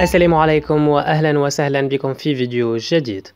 السلام عليكم واهلا وسهلا بكم في فيديو جديد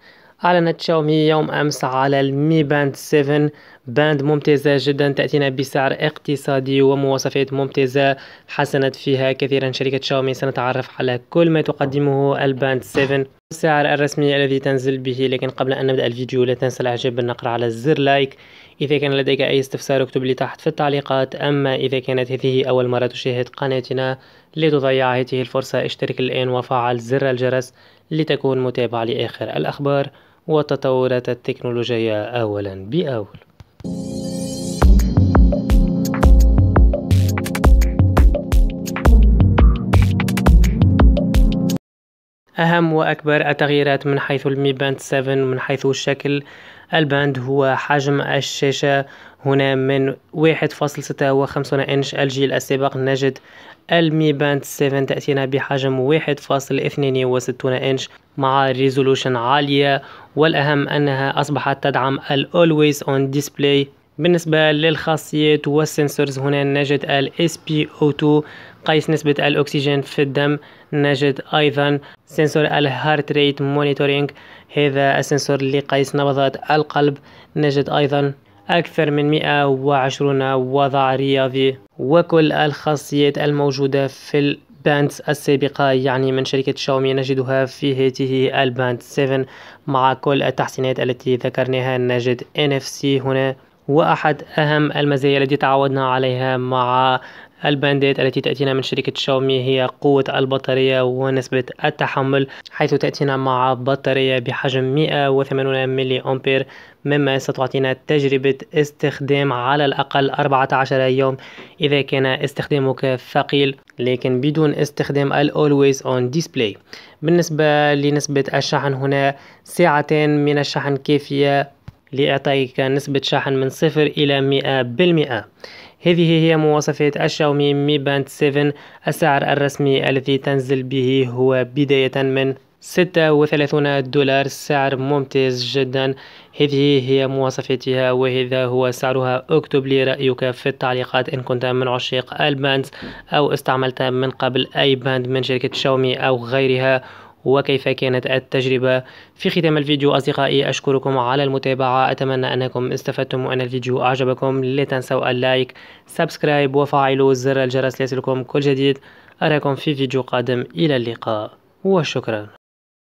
اعلنت شاومي يوم امس على المي باند 7 باند ممتازة جدا تأتينا بسعر اقتصادي ومواصفات ممتازة حسنت فيها كثيرا شركة شاومي سنتعرف على كل ما تقدمه الباند 7 السعر الرسمي الذي تنزل به لكن قبل أن نبدأ الفيديو لا تنسى الإعجاب بالنقر على الزر لايك إذا كان لديك أي استفسار اكتب لي تحت في التعليقات أما إذا كانت هذه أول مرة تشاهد قناتنا لا تضيع هذه الفرصة اشترك الآن وفعل زر الجرس لتكون متابع لآخر الأخبار وتطورات التكنولوجيا أولا بأول أهم وأكبر التغييرات من حيث المي باند 7 من حيث الشكل الباند هو حجم الشاشة هنا من 1.56 إنش الجيل السابق نجد المي باند 7 تأتينا بحجم 1.62 إنش مع ريزولوشن عالية والأهم أنها أصبحت تدعم الأولويز Always On Display بالنسبة للخاصيات والسنسورز هنا نجد بي SpO2 قيس نسبة الأكسجين في الدم نجد أيضا سنسور الهارت ريت مونيتورينج هذا السنسور قيس نبضات القلب نجد أيضا أكثر من 120 وضع رياضي وكل الخاصيات الموجودة في الباند السابقة يعني من شركة شاومي نجدها في هاته الباند 7 مع كل التحسينات التي ذكرناها نجد NFC هنا وأحد أهم المزايا التي تعودنا عليها مع الباندات التي تأتينا من شركة شاومي هي قوة البطارية ونسبة التحمل حيث تأتينا مع بطارية بحجم 180 ملي أمبير مما ستعطينا تجربة استخدام على الأقل 14 يوم إذا كان استخدامك ثقيل لكن بدون استخدام الـ Always on Display بالنسبة لنسبة الشحن هنا ساعتين من الشحن كافية لإعطائك نسبة شحن من صفر إلى مئة بالمئة هذه هي مواصفات الشاومي مي باند 7 السعر الرسمي الذي تنزل به هو بداية من 36 دولار سعر ممتاز جدا هذه هي مواصفاتها وهذا هو سعرها اكتب لي رأيك في التعليقات إن كنت من عشاق الباند أو استعملت من قبل أي باند من شركة شاومي أو غيرها وكيف كانت التجربة في ختام الفيديو أصدقائي أشكركم على المتابعة أتمنى أنكم استفدتم وأن الفيديو أعجبكم لا تنسوا اللايك سبسكرايب وفعلوا زر الجرس ليصلكم كل جديد أراكم في فيديو قادم إلى اللقاء وشكرا